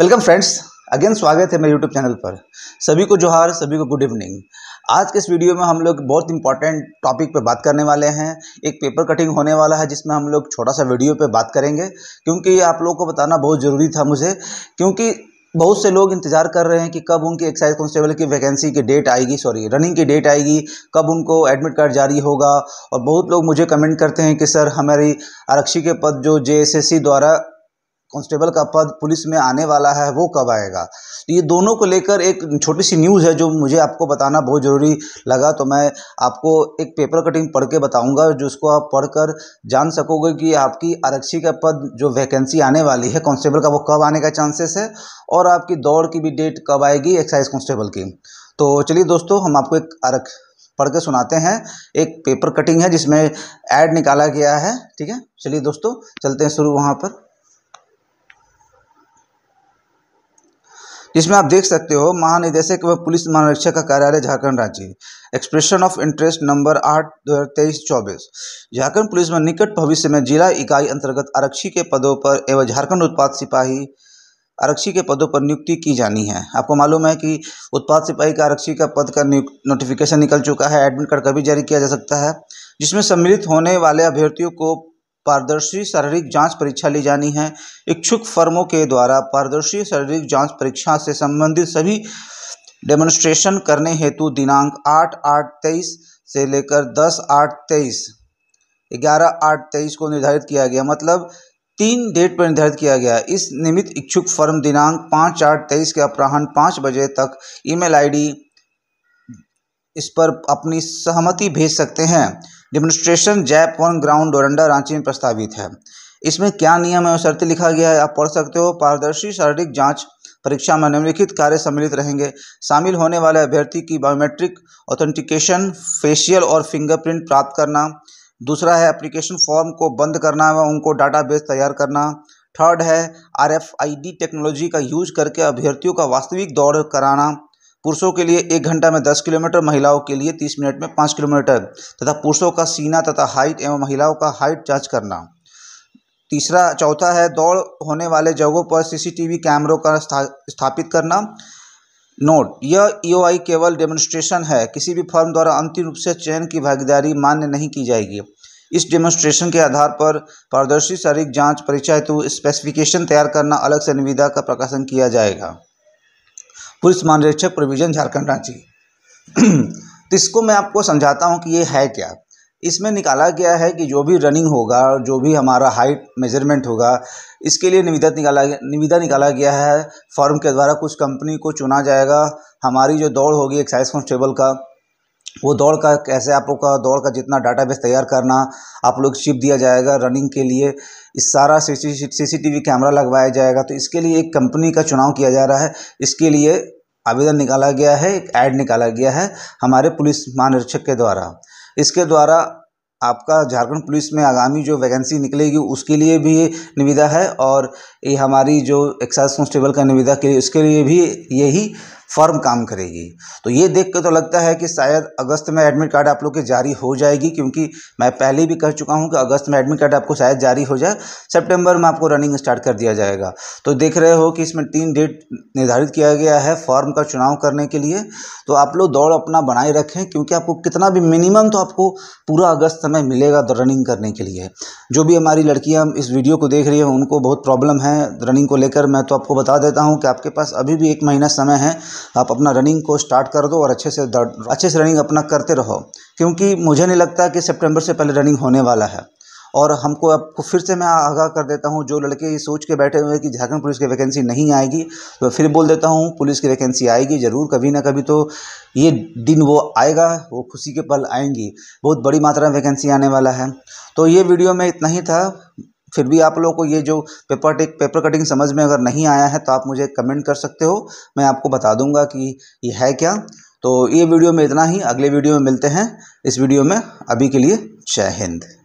welcome friends again स्वागत है मेरे यूट्यूब चैनल पर सभी को जोहार सभी को गुड इवनिंग आज के इस वीडियो में हम लोग बहुत इंपॉर्टेंट टॉपिक पे बात करने वाले हैं एक पेपर कटिंग होने वाला है जिसमें हम लोग छोटा सा वीडियो पे बात करेंगे क्योंकि आप लोगों को बताना बहुत ज़रूरी था मुझे क्योंकि बहुत से लोग इंतजार कर रहे हैं कि कब उनकी एक्साइज कॉन्स्टेबल की वैकेंसी की डेट आएगी सॉरी रनिंग की डेट आएगी कब उनको एडमिट कार्ड जारी होगा और बहुत लोग मुझे कमेंट करते हैं कि सर हमारी आरक्षी के पद जो जे द्वारा कांस्टेबल का पद पुलिस में आने वाला है वो कब आएगा तो ये दोनों को लेकर एक छोटी सी न्यूज़ है जो मुझे आपको बताना बहुत ज़रूरी लगा तो मैं आपको एक पेपर कटिंग पढ़ के बताऊँगा जिसको आप पढ़कर जान सकोगे कि आपकी आरक्षी का पद जो वैकेंसी आने वाली है कांस्टेबल का वो कब आने का चांसेस है और आपकी दौड़ की भी डेट कब आएगी एक्साइज कॉन्स्टेबल की तो चलिए दोस्तों हम आपको एक आरक्ष पढ़ के सुनाते हैं एक पेपर कटिंग है जिसमें ऐड निकाला गया है ठीक है चलिए दोस्तों चलते हैं शुरू वहाँ पर जिसमें आप देख सकते हो महानिदेशक व पुलिस महानिरीक्षक का कार्यालय Jharkhand Ranchi expression of interest number आठ दो हज़ार तेईस चौबीस झारखंड पुलिस में निकट भविष्य में जिला इकाई अंतर्गत आरक्षी के पदों पर एवं झारखंड उत्पाद सिपाही आरक्षी के पदों पर नियुक्ति की जानी है आपको मालूम है कि उत्पाद सिपाही का आरक्षी का पद का नोटिफिकेशन निकल चुका है एडमिट कार्ड कभी जारी किया जा सकता है जिसमें सम्मिलित होने वाले अभ्यर्थियों को पारदर्शी शारीरिक जांच परीक्षा ली जानी है इच्छुक फर्मों के द्वारा पारदर्शी शारीरिक जांच परीक्षा से संबंधित सभी डेमोन्स्ट्रेशन करने हेतु दिनांक आठ आठ तेईस से लेकर दस आठ तेईस ग्यारह आठ तेईस को निर्धारित किया गया मतलब तीन डेट पर निर्धारित किया गया इस निमित्त इच्छुक फर्म दिनांक पाँच आठ तेईस के अपराहन पाँच बजे तक ईमेल आईडी इस पर अपनी सहमति भेज सकते हैं demonstration JAP on ground Doranda Ranchi में प्रस्तावित है इसमें क्या नियम है शर्त लिखा गया है आप पढ़ सकते हो पारदर्शी शारीरिक जांच परीक्षा में निम्नलिखित कार्य सम्मिलित रहेंगे शामिल होने वाले अभ्यर्थी की बायोमेट्रिक ऑथेंटिकेशन फेशियल और फिंगरप्रिंट प्राप्त करना दूसरा है एप्लीकेशन फॉर्म को बंद करना व उनको डाटाबेस तैयार करना थर्ड है आरएफआईडी टेक्नोलॉजी का यूज करके अभ्यर्थियों का वास्तविक दौड़ कराना पुरुषों के लिए एक घंटा में दस किलोमीटर महिलाओं के लिए तीस मिनट में पाँच किलोमीटर तथा पुरुषों का सीना तथा हाइट एवं महिलाओं का हाइट जाँच करना तीसरा चौथा है दौड़ होने वाले जगहों पर सीसीटीवी कैमरों का स्था, स्थापित करना नोट यह ईओआई e केवल डेमोन्स्ट्रेशन है किसी भी फर्म द्वारा अंतिम रूप से चयन की भागीदारी मान्य नहीं की जाएगी इस डेमोन्स्ट्रेशन के आधार पर पारदर्शी शारीरिक जांच परीक्षा हेतु स्पेसिफिकेशन तैयार करना अलग से निविदा का प्रकाशन किया जाएगा पुलिस महानिरीक्षक प्रोविजन झारखंड रांची तो इसको मैं आपको समझाता हूँ कि ये है क्या इसमें निकाला गया है कि जो भी रनिंग होगा जो भी हमारा हाइट मेजरमेंट होगा इसके लिए निविदा निकाला गया निविदा निकाला गया है फॉर्म के द्वारा कुछ कंपनी को चुना जाएगा हमारी जो दौड़ होगी एक्साइज कॉन्स्टेबल का वो दौड़ का कैसे आप लोग का दौड़ का जितना बेस तैयार करना आप लोग शिप दिया जाएगा रनिंग के लिए इस सारा सीसीटीवी कैमरा लगवाया जाएगा तो इसके लिए एक कंपनी का चुनाव किया जा रहा है इसके लिए आवेदन निकाला गया है एक ऐड निकाला गया है हमारे पुलिस महानिरीक्षक के द्वारा इसके द्वारा आपका झारखंड पुलिस में आगामी जो वैकेंसी निकलेगी उसके लिए भी निविदा है और ये हमारी जो एक्साइज कांस्टेबल का निविदा के लिए उसके लिए भी यही फर्म काम करेगी तो ये देख कर तो लगता है कि शायद अगस्त में एडमिट कार्ड आप लोग के जारी हो जाएगी क्योंकि मैं पहले भी कह चुका हूँ कि अगस्त में एडमिट कार्ड आपको शायद जारी हो जाए सेप्टेम्बर में आपको रनिंग स्टार्ट कर दिया जाएगा तो देख रहे हो कि इसमें तीन डेट निर्धारित किया गया है फॉर्म का चुनाव करने के लिए तो आप लोग दौड़ अपना बनाए रखें क्योंकि आपको कितना भी मिनिमम तो आपको पूरा अगस्त समय मिलेगा रनिंग करने के लिए जो भी हमारी लड़कियां इस वीडियो को देख रही हैं उनको बहुत प्रॉब्लम है रनिंग को लेकर मैं तो आपको बता देता हूं कि आपके पास अभी भी एक महीना समय है आप अपना रनिंग को स्टार्ट कर दो और अच्छे से अच्छे से रनिंग अपना करते रहो क्योंकि मुझे नहीं लगता कि सेप्टेम्बर से पहले रनिंग होने वाला है और हमको आपको फिर से मैं आगाह कर देता हूँ जो लड़के ये सोच के बैठे हुए हैं कि झारखंड पुलिस की वैकेंसी नहीं आएगी तो फिर बोल देता हूँ पुलिस की वैकेंसी आएगी ज़रूर कभी ना कभी तो ये दिन वो आएगा वो खुशी के पल आएंगी बहुत बड़ी मात्रा में वैकेंसी आने वाला है तो ये वीडियो में इतना ही था फिर भी आप लोगों को ये जो पेपर टेक पेपर कटिंग समझ में अगर नहीं आया है तो आप मुझे कमेंट कर सकते हो मैं आपको बता दूंगा कि ये है क्या तो ये वीडियो में इतना ही अगले वीडियो में मिलते हैं इस वीडियो में अभी के लिए जय हिंद